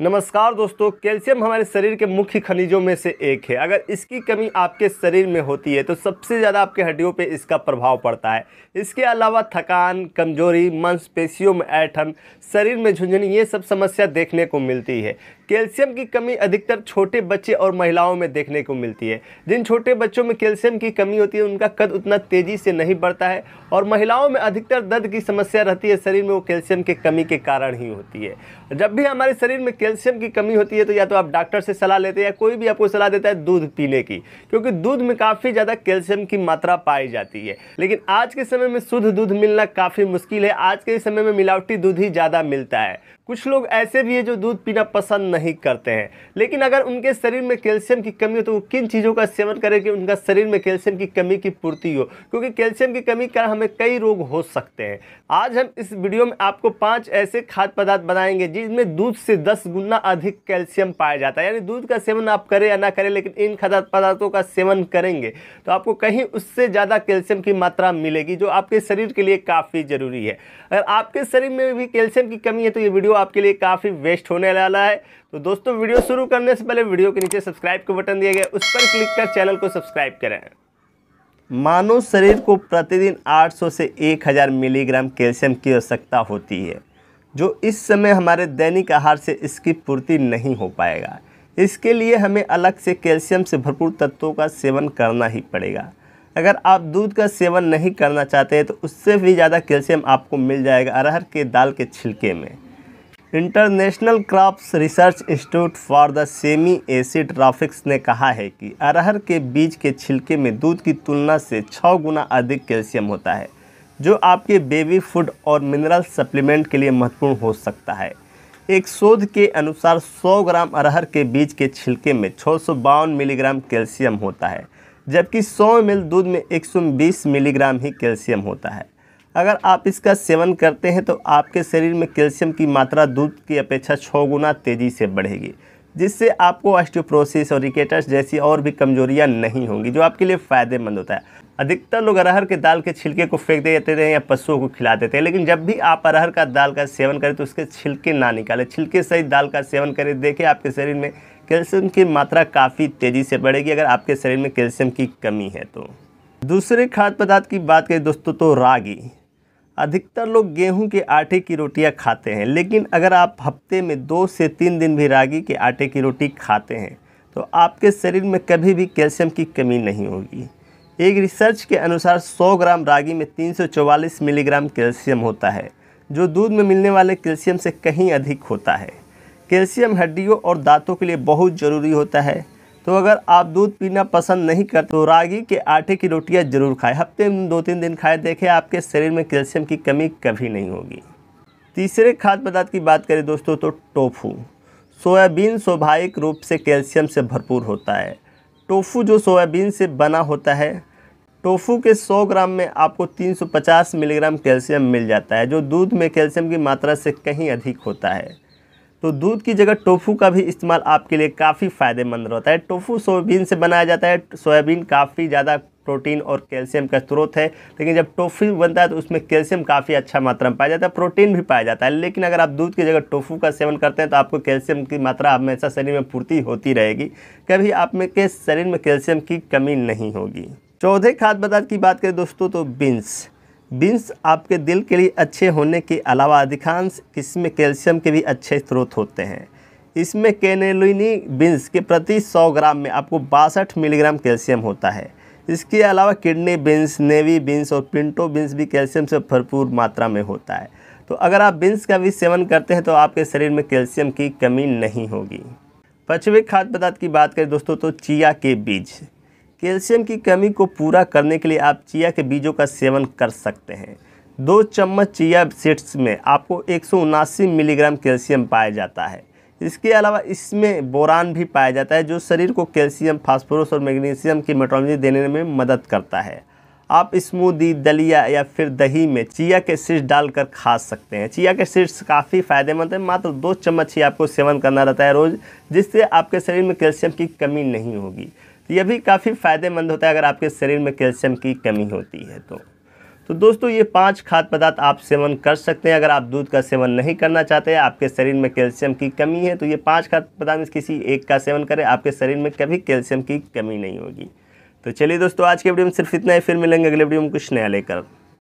नमस्कार दोस्तों कैल्शियम हमारे शरीर के मुख्य खनिजों में से एक है अगर इसकी कमी आपके शरीर में होती है तो सबसे ज़्यादा आपके हड्डियों पे इसका प्रभाव पड़ता है इसके अलावा थकान कमजोरी मांसपेशियों में ऐठन शरीर में झुंझुनी ये सब समस्या देखने को मिलती है कैल्शियम की कमी अधिकतर छोटे बच्चे और महिलाओं में देखने को मिलती है जिन छोटे बच्चों में कैल्शियम की कमी होती है उनका कद उतना तेज़ी से नहीं बढ़ता है और महिलाओं में अधिकतर दर्द की समस्या रहती है शरीर में वो कैल्शियम की कमी के कारण ही होती है जब भी हमारे शरीर में कैल्शियम की कमी होती है तो या तो आप डॉक्टर से सलाह लेते हैं या कोई भी आपको सलाह देता है दूध पीने की क्योंकि दूध में काफ़ी ज़्यादा कैल्शियम की मात्रा पाई जाती है लेकिन आज के समय में शुद्ध दूध मिलना काफ़ी मुश्किल है आज के समय में मिलावटी दूध ही ज़्यादा मिलता है कुछ लोग ऐसे भी हैं जो दूध पीना पसंद नहीं करते हैं लेकिन अगर उनके शरीर में कैल्शियम की कमी हो तो वो किन चीज़ों का सेवन करें कि उनका शरीर में कैल्शियम की कमी की पूर्ति हो क्योंकि कैल्शियम की कमी का हमें कई रोग हो सकते हैं आज हम इस वीडियो में आपको पाँच ऐसे खाद्य पदार्थ बनाएंगे जिनमें दूध से दस गुना अधिक कैल्शियम पाया जाता है यानी दूध का सेवन आप करें या ना करें लेकिन इन खाद्य पदार्थों का सेवन करेंगे तो आपको कहीं उससे ज़्यादा कैल्शियम की मात्रा मिलेगी जो आपके शरीर के लिए काफ़ी ज़रूरी है अगर आपके शरीर में भी कैल्शियम की कमी है तो ये वीडियो आपके लिए काफ़ी वेस्ट होने वाला है तो दोस्तों वीडियो शुरू करने से पहले वीडियो के नीचे सब्सक्राइब का बटन दिया गया उस पर क्लिक कर चैनल को सब्सक्राइब करें मानव शरीर को प्रतिदिन 800 से 1000 मिलीग्राम कैल्शियम की आवश्यकता होती है जो इस समय हमारे दैनिक आहार से इसकी पूर्ति नहीं हो पाएगा इसके लिए हमें अलग से कैल्शियम से भरपूर तत्वों का सेवन करना ही पड़ेगा अगर आप दूध का सेवन नहीं करना चाहते हैं तो उससे भी ज़्यादा कैल्शियम आपको मिल जाएगा अरहर के दाल के छिलके में International Crops Research Institute for the Semi Arid Tropics ने कहा है कि अरहर के बीज के छिलके में दूध की तुलना से छः गुना अधिक कैल्शियम होता है जो आपके बेबी फूड और मिनरल सप्लीमेंट के लिए महत्वपूर्ण हो सकता है एक शोध के अनुसार 100 ग्राम अरहर के बीज के छिलके में छः मिलीग्राम कैल्शियम होता है जबकि 100 मिल दूध में 120 मिलीग्राम ही कैल्शियम होता है अगर आप इसका सेवन करते हैं तो आपके शरीर में कैल्शियम की मात्रा दूध की अपेक्षा छः गुना तेज़ी से बढ़ेगी जिससे आपको ऑस्टियोप्रोसिस और रिकेटस जैसी और भी कमजोरियाँ नहीं होंगी जो आपके लिए फ़ायदेमंद होता है अधिकतर लोग अरहर के दाल के छिलके को फेंक देते हैं या पशुओं को खिला देते हैं लेकिन जब भी आप अरहर का दाल का सेवन करें तो उसके छिलके ना निकालें छिलके सहित दाल का सेवन करें देखें आपके शरीर में कैल्शियम की मात्रा काफ़ी तेज़ी से बढ़ेगी अगर आपके शरीर में कैल्शियम की कमी है तो दूसरे खाद्य पदार्थ की बात करें दोस्तों तो रागी अधिकतर लोग गेहूं के आटे की रोटियां खाते हैं लेकिन अगर आप हफ्ते में दो से तीन दिन भी रागी के आटे की रोटी खाते हैं तो आपके शरीर में कभी भी कैल्शियम की कमी नहीं होगी एक रिसर्च के अनुसार 100 ग्राम रागी में 344 मिलीग्राम कैल्शियम होता है जो दूध में मिलने वाले कैल्शियम से कहीं अधिक होता है कैल्शियम हड्डियों और दांतों के लिए बहुत ज़रूरी होता है तो अगर आप दूध पीना पसंद नहीं करते तो रागी के आटे की रोटियाँ जरूर खाएं हफ्ते में दो तीन दिन खाएं देखें आपके शरीर में कैल्शियम की कमी कभी नहीं होगी तीसरे खाद्य पदार्थ की बात करें दोस्तों तो टोफू सोयाबीन स्वाभाविक रूप से कैल्शियम से भरपूर होता है टोफू जो सोयाबीन से बना होता है टोफू के 100 ग्राम में आपको 350 मिलीग्राम कैल्शियम मिल जाता है जो दूध में कैल्शियम की मात्रा से कहीं अधिक होता है तो दूध की जगह टोफू का भी इस्तेमाल आपके लिए काफ़ी फ़ायदेमंद रहता है टोफू सोयाबीन से बनाया जाता है सोयाबीन काफ़ी ज़्यादा प्रोटीन और कैल्शियम का स्रोत है लेकिन जब टोफू बनता है तो उसमें कैल्शियम काफ़ी अच्छा मात्रा में पाया जाता है प्रोटीन भी पाया जाता है लेकिन अगर आप दूध की जगह टोफू का सेवन करते हैं तो आपको कैल्शियम की मात्रा हमेशा शरीर में पूर्ति होती रहेगी कभी आप में के शरीर में कैल्शियम की कमी नहीं होगी चौथे खाद्य पदार्थ की बात करें दोस्तों तो बीन्स बीन्स आपके दिल के लिए अच्छे होने के अलावा अधिकांश इसमें कैल्शियम के भी अच्छे स्रोत होते हैं इसमें कैनेलिनी बीन्स के प्रति 100 ग्राम में आपको बासठ मिलीग्राम कैल्शियम होता है इसके अलावा किडनी बीन्स नेवी बीन्स और पिंटो बीन्स भी कैल्शियम से भरपूर मात्रा में होता है तो अगर आप बीन्स का भी सेवन करते हैं तो आपके शरीर में कैल्शियम की कमी नहीं होगी पचवे खाद्य पदार्थ की बात करें दोस्तों तो चिया के बीज कैल्शियम की कमी को पूरा करने के लिए आप चिया के बीजों का सेवन कर सकते हैं दो चम्मच चिया सीड्स में आपको एक मिलीग्राम कैल्शियम पाया जाता है इसके अलावा इसमें बोरान भी पाया जाता है जो शरीर को कैल्शियम फास्फोरस और मैग्नीशियम की मेट्रोलॉजी देने में मदद करता है आप स्मूदी दलिया या फिर दही में चिया के सीड्स डालकर खा सकते हैं चिया के सीड्स काफ़ी फायदेमंद है मात्र दो चम्मच ही आपको सेवन करना रहता है रोज़ जिससे आपके शरीर में कैल्शियम की कमी नहीं होगी तो यह भी काफ़ी फ़ायदेमंद होता है अगर आपके शरीर में कैल्शियम की कमी होती है तो तो दोस्तों ये पांच खाद्य पदार्थ आप सेवन कर सकते हैं अगर आप दूध का सेवन नहीं करना चाहते हैं आपके शरीर में कैल्शियम की कमी है तो ये पांच खाद्य पदार्थ किसी एक का सेवन करें आपके शरीर में कभी कैल्शियम की कमी नहीं होगी तो चलिए दोस्तों आज के वीडियो में सिर्फ इतना ही फिर मिलेंगे अगले वीडियो में कुछ नया लेकर